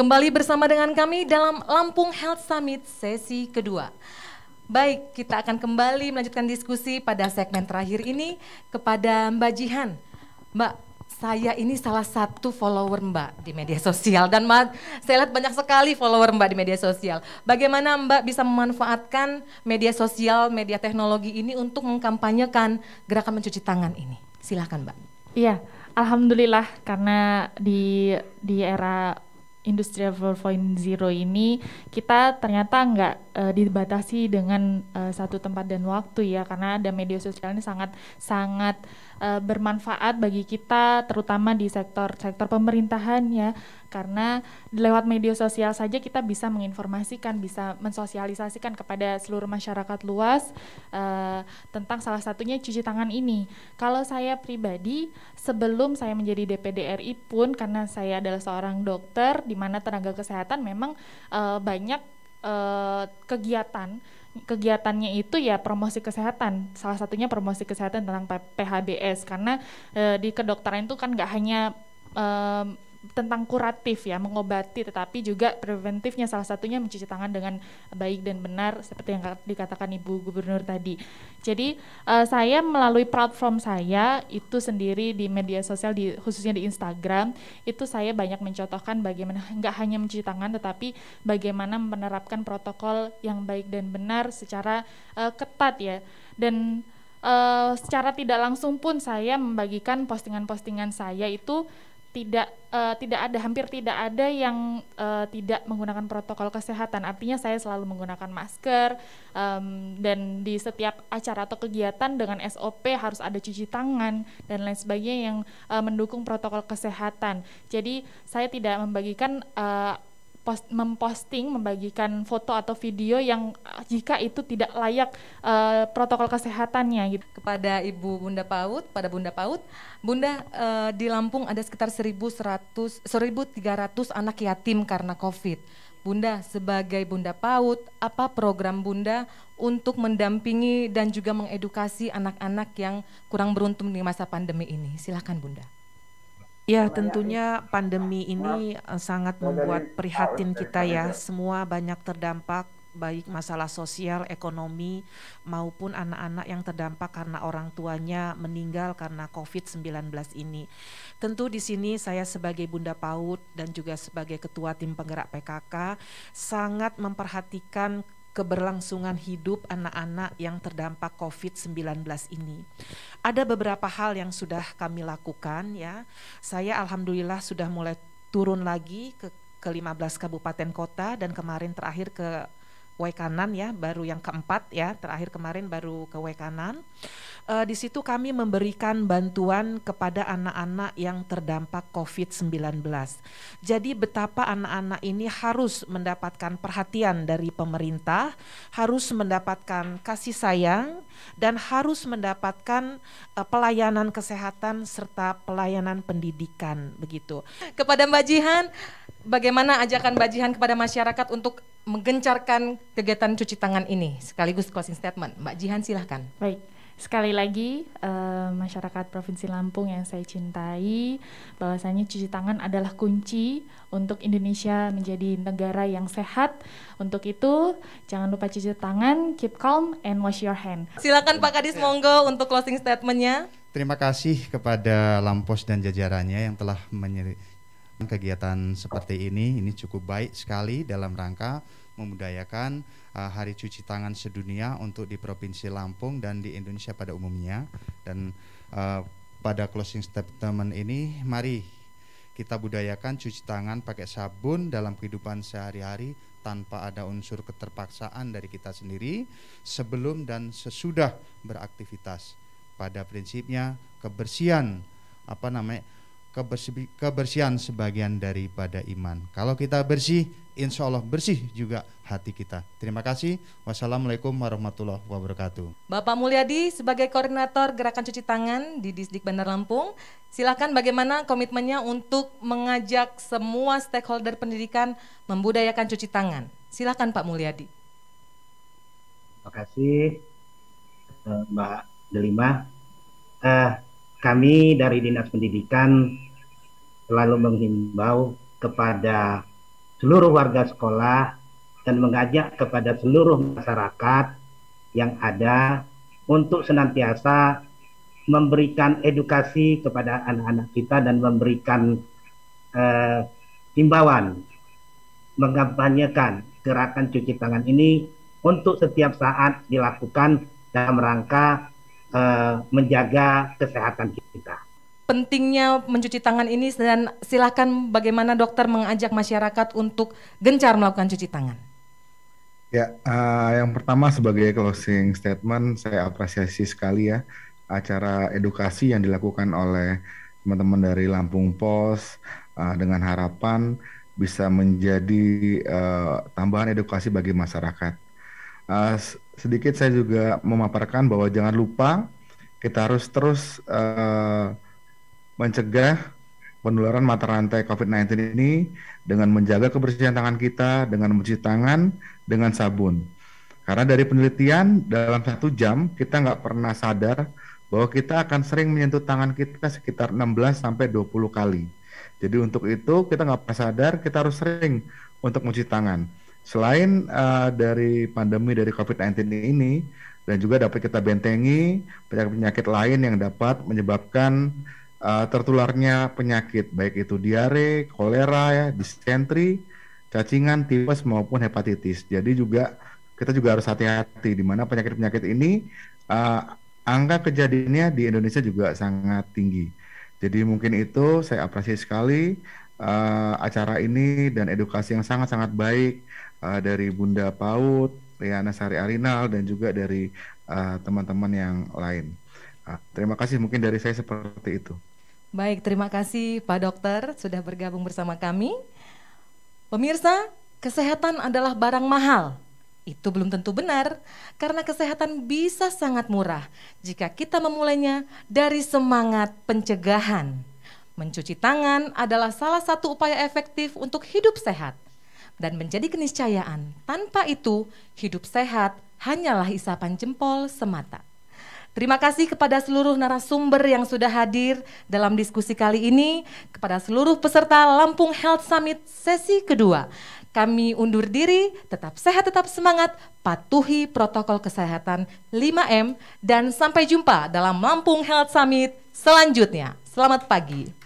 Kembali bersama dengan kami dalam Lampung Health Summit sesi kedua. Baik, kita akan kembali melanjutkan diskusi pada segmen terakhir ini kepada Mbak Jihan. Mbak, saya ini salah satu follower Mbak di media sosial dan Mbak, saya lihat banyak sekali follower Mbak di media sosial. Bagaimana Mbak bisa memanfaatkan media sosial, media teknologi ini untuk mengkampanyekan gerakan mencuci tangan ini? Silahkan Mbak. Iya, Alhamdulillah karena di di era industri 4.0 ini kita ternyata nggak uh, dibatasi dengan uh, satu tempat dan waktu ya karena ada media sosial ini sangat sangat uh, bermanfaat bagi kita terutama di sektor sektor pemerintahan ya karena lewat media sosial saja kita bisa menginformasikan bisa mensosialisasikan kepada seluruh masyarakat luas uh, tentang salah satunya cuci tangan ini kalau saya pribadi sebelum saya menjadi DPD RI pun karena saya adalah seorang dokter di mana tenaga kesehatan memang uh, banyak Eh, kegiatan kegiatannya itu ya promosi kesehatan salah satunya promosi kesehatan tentang PHBS karena uh, di kedokteran itu kan nggak hanya um, tentang kuratif ya, mengobati tetapi juga preventifnya salah satunya mencuci tangan dengan baik dan benar seperti yang dikatakan Ibu Gubernur tadi. Jadi uh, saya melalui platform saya itu sendiri di media sosial di khususnya di Instagram itu saya banyak mencontohkan bagaimana nggak hanya mencuci tangan tetapi bagaimana menerapkan protokol yang baik dan benar secara uh, ketat ya. Dan uh, secara tidak langsung pun saya membagikan postingan-postingan saya itu tidak uh, tidak ada hampir tidak ada yang uh, tidak menggunakan protokol kesehatan. Artinya saya selalu menggunakan masker um, dan di setiap acara atau kegiatan dengan SOP harus ada cuci tangan dan lain sebagainya yang uh, mendukung protokol kesehatan. Jadi saya tidak membagikan post, memposting membagikan foto atau video yang eh, jika itu tidak layak uh, protokol kesehatannya gitu. Kepada Ibu Bunda Paut, pada Bunda Paut, Bunda uh, di Lampung ada sekitar 1100 1300 anak yatim karena Covid. Bunda sebagai Bunda Paut, apa program Bunda untuk mendampingi dan juga mengedukasi anak-anak yang kurang beruntung di masa pandemi ini? Silakan Bunda. Ya, tentunya pandemi ini eh, sangat membuat prihatin kita ya. Semua banyak terdampak baik masalah sosial, ekonomi maupun anak-anak yang terdampak karena orang tuanya meninggal karena COVID-19 ini. Tentu di sini saya sebagai Bunda Paut dan juga sebagai ketua tim penggerak PKK sangat memperhatikan keberlangsungan hidup anak-anak yang terdampak COVID-19 ini. Ada beberapa hal yang sudah kami lakukan ya. Saya alhamdulillah sudah mulai turun lagi ke ke 15 kabupaten kota dan kemarin terakhir ke W kanan ya, baru yang keempat ya, terakhir kemarin baru ke W kanan. E, di situ kami memberikan bantuan kepada anak-anak yang terdampak COVID-19. Jadi betapa anak-anak ini harus mendapatkan perhatian dari pemerintah, harus mendapatkan kasih sayang dan harus mendapatkan e, pelayanan kesehatan serta pelayanan pendidikan begitu. Kepada Mbak Jihan, bagaimana ajakan Mbak Jihan kepada masyarakat untuk menggencarkan kegiatan cuci tangan ini sekaligus closing statement. Mbak Jihan silahkan. Baik. Sekali lagi, uh, masyarakat Provinsi Lampung yang saya cintai, bahwasanya cuci tangan adalah kunci untuk Indonesia menjadi negara yang sehat. Untuk itu, jangan lupa cuci tangan, keep calm, and wash your hand. Silakan Pak Kadis, ya. monggo untuk closing statementnya. Terima kasih kepada Lampos dan jajarannya yang telah menyelidiki kegiatan seperti ini ini cukup baik sekali dalam rangka memudayakan uh, Hari Cuci Tangan Sedunia untuk di Provinsi Lampung dan di Indonesia pada umumnya dan uh, pada closing statement ini mari kita budayakan cuci tangan pakai sabun dalam kehidupan sehari-hari tanpa ada unsur keterpaksaan dari kita sendiri sebelum dan sesudah beraktivitas pada prinsipnya kebersihan apa namanya kebersihan sebagian daripada iman. Kalau kita bersih, insya Allah bersih juga hati kita. Terima kasih. Wassalamualaikum warahmatullahi wabarakatuh. Bapak Mulyadi sebagai koordinator gerakan cuci tangan di Disdik Bandar Lampung, silakan bagaimana komitmennya untuk mengajak semua stakeholder pendidikan membudayakan cuci tangan. Silakan Pak Mulyadi. Terima kasih eh, Mbak Delima. Uh, kami dari Dinas Pendidikan selalu menghimbau kepada seluruh warga sekolah dan mengajak kepada seluruh masyarakat yang ada untuk senantiasa memberikan edukasi kepada anak-anak kita dan memberikan eh, himbauan mengampanyekan gerakan cuci tangan ini untuk setiap saat dilakukan dalam rangka uh, menjaga kesehatan kita. Pentingnya mencuci tangan ini dan silakan bagaimana dokter mengajak masyarakat untuk gencar melakukan cuci tangan. Ya, uh, yang pertama sebagai closing statement saya apresiasi sekali ya acara edukasi yang dilakukan oleh teman-teman dari Lampung Pos uh, dengan harapan bisa menjadi uh, tambahan edukasi bagi masyarakat. Uh, sedikit saya juga memaparkan bahwa jangan lupa kita harus terus uh, mencegah penularan mata rantai COVID-19 ini dengan menjaga kebersihan tangan kita, dengan mencuci tangan, dengan sabun. Karena dari penelitian dalam satu jam kita nggak pernah sadar bahwa kita akan sering menyentuh tangan kita sekitar 16 20 kali. Jadi untuk itu kita nggak pernah sadar kita harus sering untuk mencuci tangan selain uh, dari pandemi dari COVID-19 ini dan juga dapat kita bentengi penyakit-penyakit lain yang dapat menyebabkan uh, tertularnya penyakit baik itu diare, kolera, ya, disentri, cacingan, tipes maupun hepatitis. Jadi juga kita juga harus hati-hati di mana penyakit-penyakit ini uh, angka kejadiannya di Indonesia juga sangat tinggi. Jadi mungkin itu saya apresiasi sekali uh, acara ini dan edukasi yang sangat-sangat baik uh, dari Bunda Paut, Riana Sari Arinal dan juga dari eh, teman-teman uh, yang lain. Uh, terima kasih mungkin dari saya seperti itu. Baik, terima kasih Pak Dokter sudah bergabung bersama kami. Pemirsa, kesehatan adalah barang mahal. Itu belum tentu benar, karena kesehatan bisa sangat murah jika kita memulainya dari semangat pencegahan. Mencuci tangan adalah salah satu upaya efektif untuk hidup sehat dan menjadi keniscayaan. Tanpa itu, hidup sehat hanyalah isapan jempol semata. Terima kasih kepada seluruh narasumber yang sudah hadir dalam diskusi kali ini, kepada seluruh peserta Lampung Health Summit sesi kedua. Kami undur diri, tetap sehat, tetap semangat, patuhi protokol kesehatan 5M, dan sampai jumpa dalam Lampung Health Summit selanjutnya. Selamat pagi.